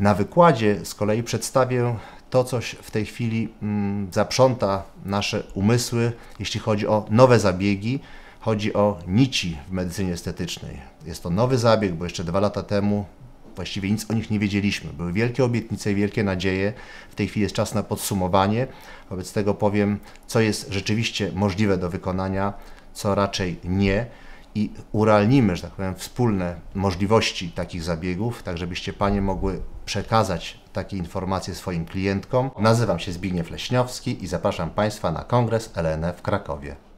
Na wykładzie z kolei przedstawię to, coś w tej chwili mm, zaprząta nasze umysły, jeśli chodzi o nowe zabiegi. Chodzi o nici w medycynie estetycznej. Jest to nowy zabieg, bo jeszcze dwa lata temu właściwie nic o nich nie wiedzieliśmy. Były wielkie obietnice i wielkie nadzieje. W tej chwili jest czas na podsumowanie. Wobec tego powiem, co jest rzeczywiście możliwe do wykonania, co raczej nie i urealnimy, że tak powiem, wspólne możliwości takich zabiegów, tak żebyście Panie mogły przekazać takie informacje swoim klientkom. Nazywam się Zbigniew Leśniowski i zapraszam Państwa na kongres LNF w Krakowie.